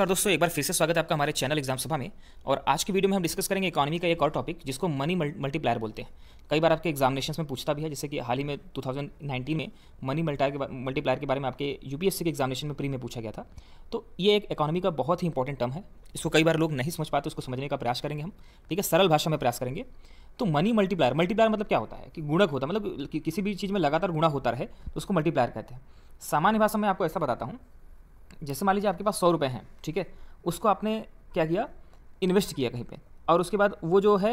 नमस्कार दोस्तों एक बार फिर से स्वागत है आपका हमारे चैनल एग्जाम सभा में और आज की वीडियो में हम डिस्कस करेंगे इकोनॉमी का एक और टॉपिक जिसको मनी मल्टीप्लायर बोलते हैं कई बार आपके एग्जामिनेशन में पूछता भी है जैसे कि हाल ही में 2019 में मनी मल्टीप्लायर के बारे में आपके यूपीएससी के एग्जामिनेशन में प्री में पूछा गया था तो ये एक इकोनॉमी का बहुत ही इंपॉर्टेंट टर्म है इसको कई बार लोग नहीं समझ पाते उसको समझने का प्रयास करेंगे हम ठीक है सरल भाषा में प्रयास करेंगे तो मनी मल्टीप्लायर मल्टीप्लायर मतलब क्या होता है कि गुणक होता है मतलब कि किसी भी चीज़ में लगातार गुणा होता रहे तो उसको मल्टीप्लायर कहते हैं सामान्य भाषा में आपको ऐसा बताता हूँ जैसे मान लीजिए आपके पास सौ रुपये हैं ठीक है उसको आपने क्या किया इन्वेस्ट किया कहीं पे और उसके बाद वो जो है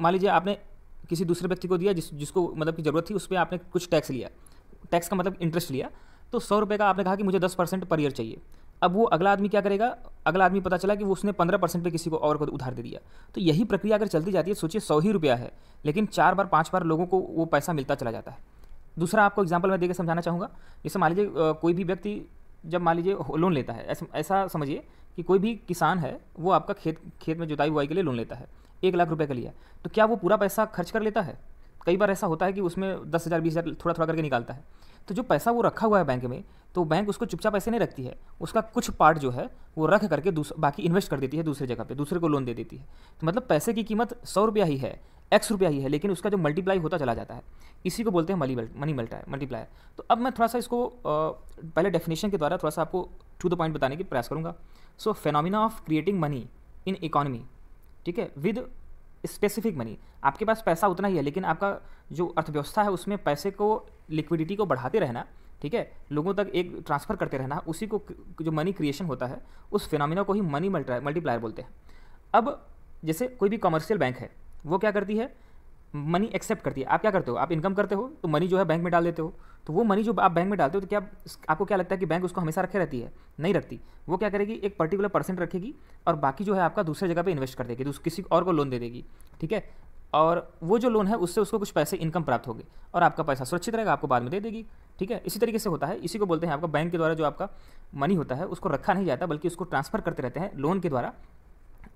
मान लीजिए आपने किसी दूसरे व्यक्ति को दिया जिस जिसको मतलब की ज़रूरत थी उस पर आपने कुछ टैक्स लिया टैक्स का मतलब इंटरेस्ट लिया तो सौ रुपये का आपने कहा कि मुझे दस परसेंट पर ईयर चाहिए अब वो अगला आदमी क्या करेगा अगला आदमी पता चला कि वो उसने पंद्रह परसेंट पर किसी को और को उधार दे दिया तो यही प्रक्रिया अगर चलती जाती है सोचिए सौ ही रुपया है लेकिन चार बार पाँच बार लोगों को वो पैसा मिलता चला जाता है दूसरा आपको एग्जाम्पल मैं देकर समझाना चाहूँगा जैसे मान लीजिए कोई भी व्यक्ति जब मान लीजिए लोन लेता है ऐसा ऐसा समझिए कि कोई भी किसान है वो आपका खेत खेत में जुताई बुआई के लिए लोन लेता है एक लाख रुपये का लिया तो क्या वो पूरा पैसा खर्च कर लेता है कई बार ऐसा होता है कि उसमें दस हज़ार बीस हज़ार थोड़ा थोड़ा करके निकालता है तो जो पैसा वो रखा हुआ है बैंक में तो बैंक उसको चुपचाप ऐसे नहीं रखती है उसका कुछ पार्ट जो है वो रख करके बाकी इन्वेस्ट कर देती है दूसरे जगह पे दूसरे को लोन दे देती है तो मतलब पैसे की कीमत सौ रुपया ही है एक्स रुपया ही है लेकिन उसका जो मल्टीप्लाई होता चला जाता है इसी को बोलते हैं मनी मनी मल्टा मल्टीप्लायर तो अब मैं थोड़ा सा इसको पहले डेफिनेशन के द्वारा थोड़ा सा आपको टू द पॉइंट बताने की प्रयास करूँगा so phenomena of creating money in economy ठीक है विद स्पेसिफिक मनी आपके पास पैसा उतना ही है लेकिन आपका जो अर्थव्यवस्था है उसमें पैसे को लिक्विडिटी को बढ़ाते रहना ठीक है लोगों तक एक ट्रांसफ़र करते रहना उसी को जो मनी क्रिएशन होता है उस फिनोमिना को ही मनी मल्टीप्लायर बोलते हैं अब जैसे कोई भी कमर्शियल बैंक है वो क्या करती है मनी एक्सेप्ट करती है आप क्या करते हो आप इनकम करते हो तो मनी जो है बैंक में डाल देते हो तो वो मनी जो आप बैंक में डालते हो तो क्या आपको क्या लगता है कि बैंक उसको हमेशा रखे रहती है नहीं रखती वो क्या करेगी एक पर्टिकुलर परसेंट रखेगी और बाकी जो है आपका दूसरे जगह पे इन्वेस्ट कर देगी तो किसी और को लोन दे देगी ठीक है और वो जो लोन है उससे उसको कुछ पैसे इनकम प्राप्त होगी और आपका पैसा सुरक्षित रहेगा आपको बाद में दे देगी ठीक है इसी तरीके से होता है इसी को बोलते हैं आपका बैंक के द्वारा जो आपका मनी होता है उसको रखा नहीं जाता बल्कि उसको ट्रांसफर करते रहते हैं लोन के द्वारा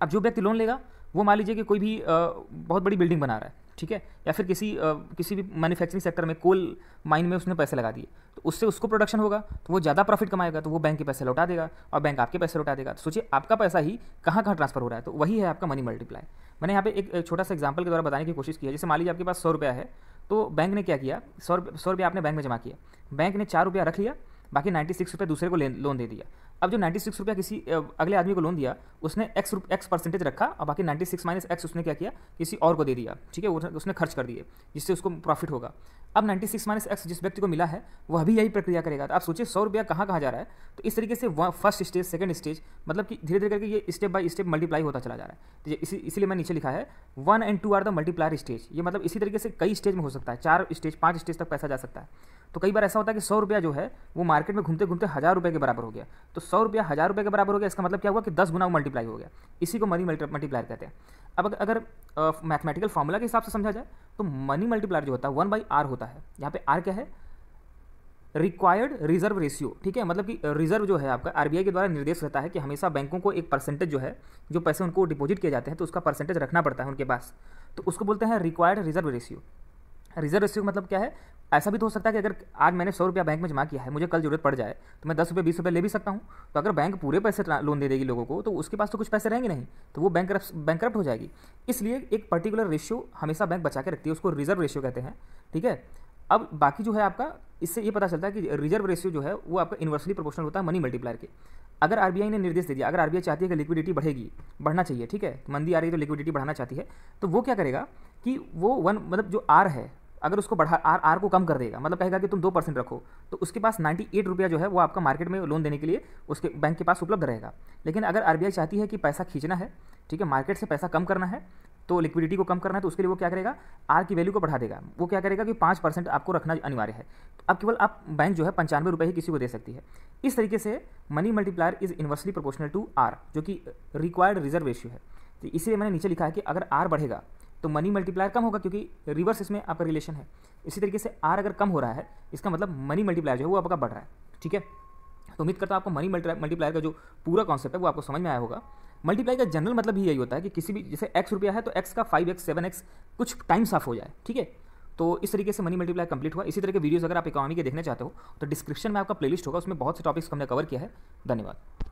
अब जो व्यक्ति लोन लेगा वो मान लीजिए कि कोई भी बहुत बड़ी बिल्डिंग बना रहा है ठीक है या फिर किसी किसी भी मैन्युफैक्चरिंग सेक्टर में कोल माइन में उसने पैसे लगा दिए तो उससे उसको प्रोडक्शन होगा तो वो ज़्यादा प्रॉफिट कमाएगा तो वो बैंक के पैसे लौटा देगा और बैंक आपके पैसे लौटा देगा तो सोचिए आपका पैसा ही कहाँ कहाँ ट्रांसफर हो रहा है तो वही है आपका मनी मल्टीप्लाई मैंने यहाँ पे एक, एक छोटा सा एग्जाम्पल के द्वारा बताने की कोशिश की है जैसे मान लीजिए आपके पास सौ रुपया है तो बैंक ने क्या किया सौ सौ रुपया आपने बैंक में जमा किया बैंक ने चार रुपया रख लिया बाकी नाइन्टी सिक्स रुपये दूसरे को लोन दे दिया अब जो नाइन्टी सिक्स रुपया किसी अगले आदमी को लोन दिया उसने एक्स एक्स परसेंटेज रखा और बाकी नाइन्टी सिक्स माइनस एक्स उसने क्या किया किसी और को दे दिया ठीक है उसने खर्च कर दिए जिससे उसको प्रॉफिट होगा अब नाइन्टी सिक्स माइनस एक्स जिस व्यक्ति को मिला है वह भी यही प्रक्रिया करेगा तो आप सोचिए सौ रुपया कहाँ कहाँ जा रहा है तो इस तरीके से फर्स्ट स्टेज सेकंड स्टेज मतलब कि धीरे धीरे करके ये स्टेप बाय स्टेप मल्टीप्लाई होता चला जा रहा है तो इसी इसीलिए मैं नीचे लिखा है one and two are the multiplier stage ये मतलब इसी तरीके से कई स्टेज में हो सकता है चार स्टेज पाँच स्टेज तक पैसा जा सकता है तो कई बार ऐसा होता है कि सौ रुपया जो है वो मार्केट में घूमते घूमते हज़ार रुपये के बराबर हो गया तो सौ रुपया हज़ार रुपये के बराबर हो गया इसका मतलब क्या हुआ कि दस गुना मल्टीप्लाई हो गया इसी को मनी मल्टीप्लायर कहते हैं अब अगर मैथमेटिकल फॉर्मूला के हिसाब से समझा जाए तो मनी मल्टीप्लायर जो होता है वन बाई आर होता है यहाँ पे आर क्या है रिक्वायर्ड रिजर्व रेशियो ठीक है मतलब कि रिजर्व जो है आपका आरबीआई के द्वारा निर्देश रहता है कि हमेशा बैंकों को एक परसेंटेज जो है जो पैसे उनको डिपॉजिट किए जाते हैं तो उसका परसेंटेज रखना पड़ता है उनके पास तो उसको बोलते हैं required reserve ratio reserve ratio मतलब क्या है ऐसा भी तो हो सकता है कि अगर आज मैंने सौ रुपया बैंक में जमा किया है मुझे कल जरूरत पड़ जाए तो मैं दस रुपये बीस रुपये ले भी सकता हूँ तो अगर बैंक पूरे पैसे लोन दे देगी लोगों को तो उसके पास तो कुछ पैसे रहेंगे नहीं तो वो बैंक बैंक हो जाएगी इसलिए एक पर्टिकुलर रेशियो हमेशा बैंक बचा के रखती है उसको रिजर्व रेशियो कहते हैं ठीक है अब बाकी जो है आपका इससे ये पता चलता है कि रिजर्व रेशियो जो है वो आपका इन्वर्सली प्रोपोर्शनल होता है मनी मल्टीप्लायर के अगर आरबीआई ने निर्देश दे दिया अगर आरबीआई चाहती है कि लिक्विडिटी बढ़ेगी बढ़ना चाहिए ठीक है मंदी आ रही है तो लिक्विडिटी बढ़ाना चाहती है तो वो क्या करेगा कि वो वन मतलब जो आर है अगर उसको बढ़ा आर आर को कम कर देगा मतलब कहेगा कि तुम दो परसेंट रखो तो उसके पास नाइन्टी एट रुपया जो है वो आपका मार्केट में लोन देने के लिए उसके बैंक के पास उपलब्ध रहेगा लेकिन अगर आर चाहती है कि पैसा खींचना है ठीक है मार्केट से पैसा कम करना है तो लिक्विडिटी को कम करना है तो उसके लिए वो क्या करेगा आर की वैल्यू को बढ़ा देगा वो क्या करेगा कि पाँच परसेंट आपको रखना अनिवार्य है तो अब केवल आप बैंक जो है पंचानवे रुपये ही किसी को दे सकती है इस तरीके से money multiplier is inversely proportional to R जो कि रिक्वायर्ड रिजर्व रेशियो है तो इसलिए मैंने नीचे लिखा है कि अगर आर बढ़ेगा तो मनी मल्टीप्लायर कम होगा क्योंकि रिवर्स इसमें आपका रिलेशन है इसी तरीके से आर अगर कम हो रहा है इसका मतलब मनी मल्टीप्लायर जो है वो आपका बढ़ रहा है ठीक है तो उम्मीद करता हूँ आपको मनी मल्टीप्लायर का जो पूरा कॉन्सेप्ट है वो आपको समझ में आया होगा मल्टीप्लाई का जनरल मतलब ही यही होता है कि किसी भी जैसे एक्स रुपया है तो एक्स का फाइव एक्स सेवन एक्स कुछ टाइम साफ हो जाए ठीक है तो इस तरीके से मनी मल्टीप्लाई कंप्लीट हुआ इसी तरह के वीडियोस अगर आप इकोनॉमी के देखना चाहते हो तो डिस्क्रिप्शन में आपका प्लेलिस्ट होगा उसमें बहुत से टॉपिक्स हमने कवर किया है धन्यवाद